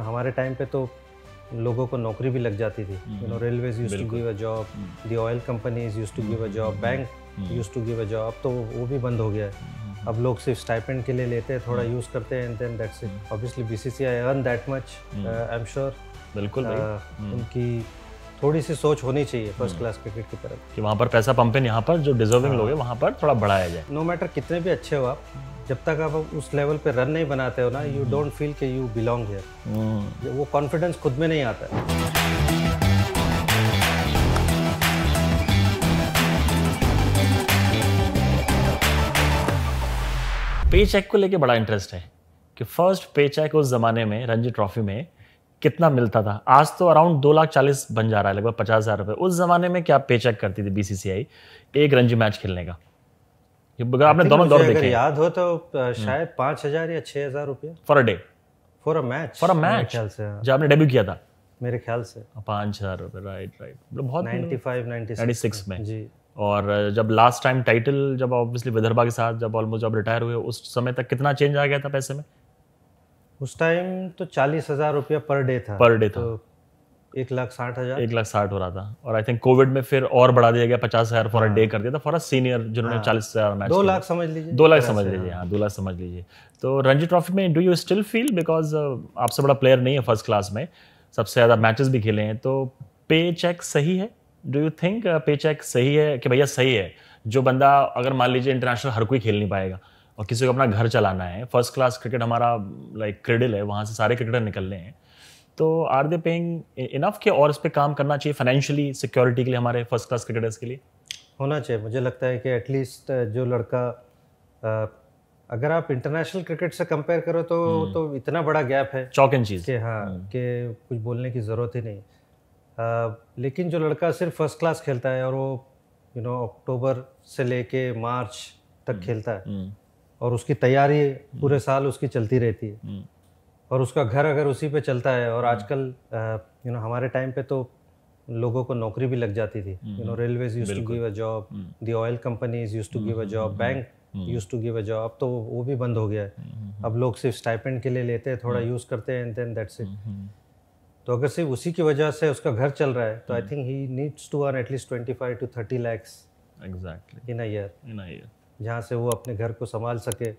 हमारे टाइम पे तो लोगों को नौकरी भी लग जाती थी you know railway job the oil companies used to give a job bank used to give a job तो वो भी बंद हो गया है हम्म। अब लोग सिर्फ स्टाइपेंड के लिए लेते हैं थोड़ा यूज हम्म। करते हैं and then that's it obviously BCCI earn that much I am sure बिल्कुल uh, हम्म। उनकी थोड़ी सी सोच होनी चाहिए फर्स्ट क्लास क्रिकेट की तरफ कि वहाँ पर पैसा पंप इन यहाँ पर जो डिजर्विंग हाँ। लोग हैं वहाँ पर थोड़ा बढ़ाया जाए नो मैटर कितने भी अच्छे हो आप जब तक आप उस लेवल पे रन नहीं बनाते हो ना यू डोंट फील के यू बिलोंग हियर वो कॉन्फिडेंस खुद में नहीं आता है पे चेक को लेके बड़ा इंटरेस्ट है कि फर्स्ट पे चेक उस ज़माने में रणजी ट्रॉफी में कितना मिलता था आज तो अराउंड दो लाख चालीस बन जा रहा है लगभग पचास हज़ार रुपये उस ज़माने में क्या पे चेक करती थी बीसीसीआई एक रणजी मैच खेलने का अगर आपने दोनों दौर देखे याद हो तो शायद पांच हजार या छह हजार रुपये for a day for a match for a match ख्याल से हाँ। जब आपने डेब्यू किया था मेरे ख्याल से हाँ, पांच हजार रुपये राइट राइट मतलब बहुत नाइन्टी फाइव नाइन्टी सिक्स में जी और जब लास्ट टाइम टाइटल जब ऑब्वियसली विदर्भा के साथ जब ऑलमोस्ट जब रिटायर हुए उस समय तक कितना चेंज आ गया था पैसे में उस टाइम तो चालीस हजार रुपया पर डे था पर डे था तो एक लाख साठ हज़ार एक लाख साठ हो रहा था और आई थिंक कोविड में फिर और बढ़ा दिया गया पचास हज़ार फॉर अ डे कर दिया था फॉर अ सीनियर जिन्होंने हाँ। चालीस हज़ार मैच दो लाख समझ लीजिए दो लाख समझ लीजिए हाँ।, हाँ दो लाख समझ लीजिए तो रणजी ट्रॉफी में do you still feel because आपसे बड़ा प्लेयर नहीं है फर्स्ट क्लास में सबसे ज़्यादा मैचेस भी खेले हैं तो पे चेक सही है do you think pay cheque सही है कि भैया सही है जो बंदा अगर मान लीजिए इंटरनेशनल हर कोई खेल नहीं पाएगा और किसी को अपना घर चलाना है फर्स्ट क्लास क्रिकेट हमारा लाइक क्रेडिल है वहाँ से सारे क्रिकेटर निकल रहे हैं तो आर दे पेइंग इनफ के और इस पर काम करना चाहिए फाइनेंशियली सिक्योरिटी के लिए हमारे फर्स्ट क्लास क्रिकेटर्स के लिए होना चाहिए मुझे लगता है कि एटलीस्ट जो लड़का अगर आप इंटरनेशनल क्रिकेट से कंपेयर करो तो हम्म। तो इतना बड़ा गैप है इन चीज़ के हाँ हम्म। कि कुछ बोलने की ज़रूरत ही नहीं आ, लेकिन जो लड़का सिर्फ फर्स्ट क्लास खेलता है और वो यू नो अक्टूबर से लेके मार्च तक हम्म। खेलता है और उसकी तैयारी पूरे साल उसकी चलती रहती है और उसका घर अगर उसी पे चलता है और हम्म। आजकल यू नो हमारे टाइम पे तो लोगों को नौकरी भी लग जाती थी you know railway job the oil companies used to give a job bank used to give a job अब तो वो भी बंद हो गया है हम्म, हम्म, अब लोग सिर्फ स्टाइपेंड के लिए लेते हैं थोड़ा यूज़ करते हैं एंड देन दैट्स इट तो अगर सिर्फ उसी की वजह से उसका घर चल रहा है तो I think he needs to earn at least twenty five to thirty lakhs exactly in a year in a year जहाँ से वो अपने घर को संभाल सके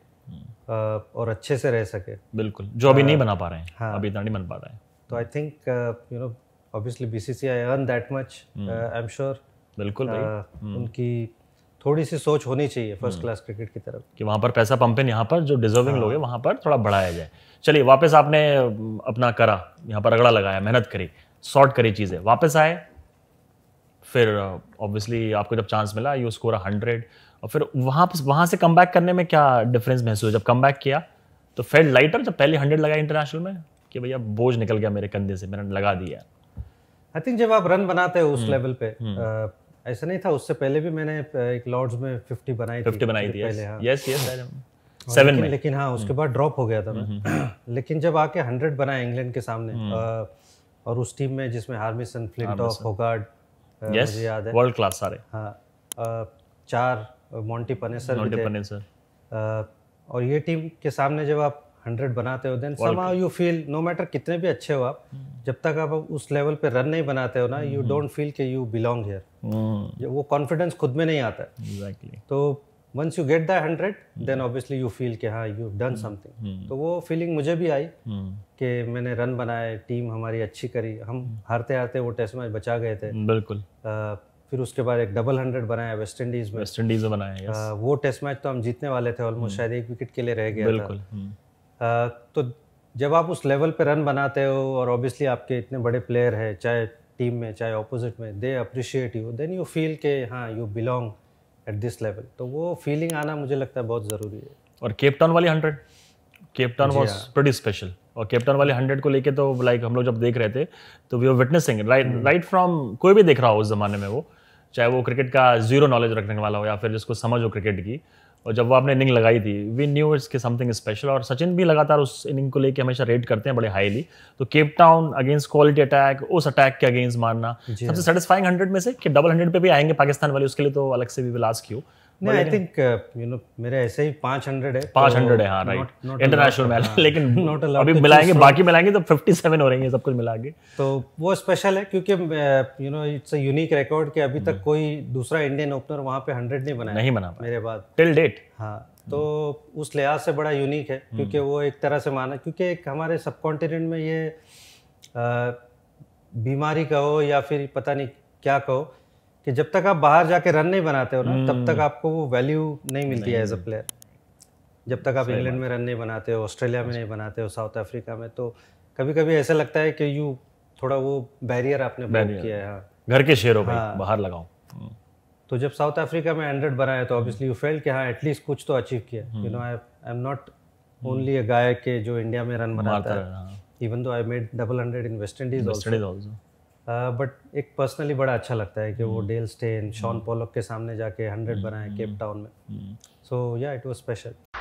और अच्छे से रह सके बिल्कुल जो अभी नहीं बना पा रहे हैं हाँ अभी इतना नहीं बन पा रहे हैं तो I think you know obviously B C C I earn that much I am sure बिल्कुल भाई हम्म। उनकी थोड़ी सी सोच होनी चाहिए फर्स्ट क्लास क्रिकेट की तरफ कि वहाँ पर पैसा पंप इन यहाँ पर जो डिजर्विंग लोग हैं हाँ। वहाँ पर थोड़ा बढ़ाया जाए चलिए वापस आपने अपना करा यहाँ पर रगड़ा लगाया मेहनत करी सॉर्ट करी चीज़ें वापस आए फिर ऑब्वियसली आपको जब चांस मिला यू स्कोर हंड्रेड और फिर वहाँ वहाँ से कम करने में क्या डिफरेंस महसूस जब कम किया तो फेल लाइटर जब पहले हंड्रेड लगाया इंटरनेशनल में कि भैया बोझ निकल गया मेरे कंधे से मैंने लगा दिया आई थिंक जब आप रन बनाते हो उस लेवल हम्म, पे हम्म। ऐसा नहीं था उससे पहले भी मैंने एक लॉर्ड्स में 50 बनाई 50 थी बनाई थी पहले हाँ यस यस सेवन में लेकिन हाँ उसके हम्म। बाद ड्रॉप हो गया था मैं लेकिन जब आके 100 बनाए इंग्लैंड के सामने और उस टीम में जिसमें हार्मिसन फ्लिंटॉफ होगार्ड मुझे याद है वर्ल्ड क्लास सारे हाँ चार मोंटी पनेसर मोंटी पनेसर और ये टीम के सामने जब आप हंड्रेड बनाते हो then some you feel no matter कितने भी अच्छे हो आप hmm। जब तक आप उस लेवल पे रन नहीं बनाते हो ना यू डोंट फील के यू बिलोंग हियर वो कॉन्फिडेंस खुद में नहीं आता है तो once you get that hundred then obviously you feel के हाँ यू डन समथिंग तो वो फीलिंग मुझे भी आई hmm। कि मैंने रन बनाए टीम हमारी अच्छी करी हम hmm। हारते हारते वो टेस्ट मैच बचा गए थे बिल्कुल uh, फिर उसके बाद एक डबल हंड्रेड बनाया वेस्ट इंडीज में वेस्ट इंडीज में बनाया आ, वो टेस्ट मैच तो हम जीतने वाले थे ऑलमोस्ट हम्म। शायद एक विकेट के लिए रह गया बिल्कुल था। हम्म। आ, तो जब आप उस लेवल पे रन बनाते हो और ऑब्वियसली आपके इतने बड़े प्लेयर हैं चाहे टीम में चाहे ऑपोजिट में they appreciate you then you feel के हाँ you belong at this level तो वो फीलिंग आना मुझे लगता है बहुत ज़रूरी है और केपटाउन वाली hundred Cape Town was pretty special और केपटाउन वाले हंड्रेड को लेके तो लाइक हम लोग जब देख रहे थे तो we are witnessing right right from कोई भी देख रहा हो उस जमाने में वो चाहे वो क्रिकेट का जीरो नॉलेज रखने वाला हो या फिर जिसको समझ हो क्रिकेट की और जब वो आपने इनिंग लगाई थी वी न्यू इट्स के समथिंग स्पेशल और सचिन भी लगातार उस इनिंग को लेके हमेशा रेट करते हैं बड़े हाईली तो Cape Town against quality attack उस अटैक के अगेंस्ट मारना सबसे सेटिस्फाइंग हाँ। हंड्रेड में से कि डबल हंड्रेड पे भी आएंगे पाकिस्तान वाले उसके लिए तो अलग से भी विलास क्यों आई थिंक यू नो मेरे ऐसे ही हंड्रेड है हंड्रेड तो है हाँ राइट इंटरनेशनल मैच लेकिन नॉट अभी मिलाएंगे बाकी मिलाएंगे तो फिफ्टी सेवन हो रहेंगे सब कुछ मिला के तो वो स्पेशल है क्योंकि you know it's a unique record कि अभी तक हम्म। कोई दूसरा इंडियन ओपनर वहाँ पे हंड्रेड नहीं बनाया नहीं बना मेरे बाद टिल डेट हाँ तो उस लिहाज से बड़ा यूनिक है हम्म। क्योंकि वो एक तरह से माना क्योंकि हमारे सब कॉन्टिनेंट में ये uh, बीमारी कहो या फिर पता नहीं क्या कहो कि जब तक आप बाहर जाके रन नहीं बनाते हो ना तब तक हम्म। आपको वो वैल्यू नहीं मिलती है एज अ प्लेयर जब तक आप इंग्लैंड में रन नहीं बनाते हो ऑस्ट्रेलिया में अच्छा। नहीं बनाते हो साउथ अफ्रीका में तो कभी कभी ऐसा लगता है कि यू थोड़ा वो बैरियर आपने बैरियर किया है हाँ। घर के शेर हो भाई हाँ। बाहर लगाओ हम्म। तो जब साउथ अफ्रीका में हंड्रेड बनाया तो ऑब्वियसली यू फेल कि हाँ एटलीस्ट कुछ तो अचीव किया you know I I am not only a गायक के जो इंडिया में रन बनाता है even though I made double hundred in West Indies also but uh, एक पर्सनली बड़ा अच्छा लगता है कि वो hmm. Dale Steyn Shaun hmm. Pollock के सामने जाके हंड्रेड hmm. बनाए केप टाउन में सो या इट वाज स्पेशल